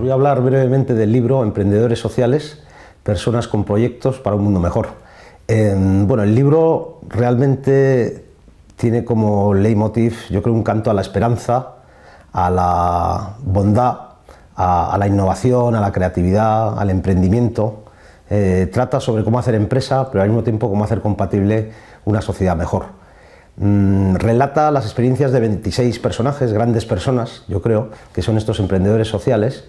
voy a hablar brevemente del libro Emprendedores Sociales, Personas con Proyectos para un Mundo Mejor. Em, bueno, el libro realmente tiene como leitmotiv, yo creo, un canto a la esperanza, a la bondad, a, la innovación, a la creatividad, al emprendimiento. Eh, trata sobre cómo hacer empresa, pero al mismo tiempo cómo hacer compatible una sociedad mejor. Mm, relata las experiencias de 26 personajes, grandes personas, yo creo, que son estos emprendedores sociales,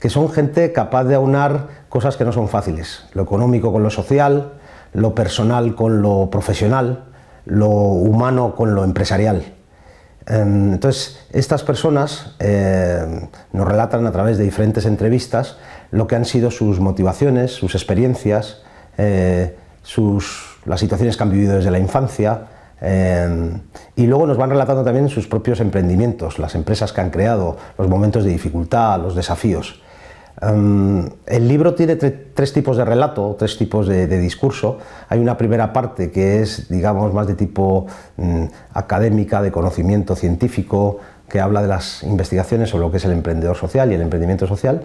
que son gente capaz de aunar cosas que no son fáciles, lo económico con lo social, lo personal con lo profesional, lo humano con lo empresarial. Em, entonces, estas personas em, nos relatan a través de diferentes entrevistas lo que han sido sus motivaciones, sus experiencias, eh, las situaciones que han vivido desde la infancia, em, y luego nos van relatando también sus propios emprendimientos, las empresas que han creado, los momentos de dificultad, los desafíos el libro tiene tres tipos de relato, tres tipos de, discurso. Hay una primera parte que es, digamos, más de tipo mm, académica, de conocimiento científico, que habla de las investigaciones sobre lo que es el emprendedor social y el emprendimiento social.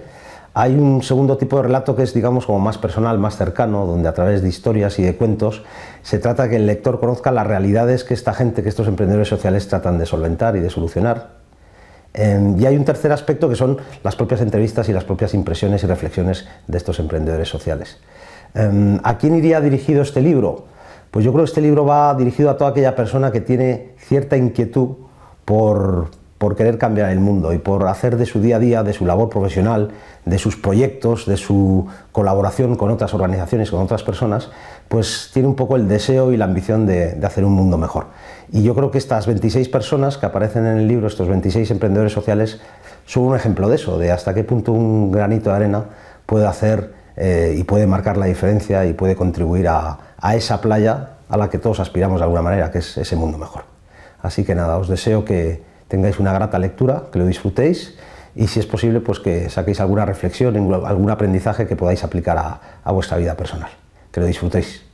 Hay un segundo tipo de relato que es, digamos, como más personal, más cercano, donde a través de historias y de cuentos se trata que el lector conozca las realidades que esta gente, que estos emprendedores sociales tratan de solventar y de solucionar. Em, y hay un tercer aspecto que son las propias entrevistas y las propias impresiones y reflexiones de estos emprendedores sociales. Em, ¿A quién iría dirigido este libro? Pues yo creo que este libro va dirigido a toda aquella persona que tiene cierta inquietud por, querer cambiar el mundo y por hacer de su día a día, de su labor profesional, de sus proyectos, de su colaboración con otras organizaciones, con otras personas, pues tiene un poco el deseo y la ambición de hacer un mundo mejor. Y yo creo que estas 26 personas que aparecen en el libro, estos 26 emprendedores sociales, son un ejemplo de eso, de hasta qué punto un granito de arena puede hacer eh, y puede marcar la diferencia y puede contribuir a, esa playa a la que todos aspiramos de alguna manera, que es ese mundo mejor. Así que nada, os deseo que tengáis una grata lectura, que lo disfrutéis y si es posible, pues que saquéis alguna reflexión, algún aprendizaje que podáis aplicar a vuestra vida personal. Que lo disfrutéis.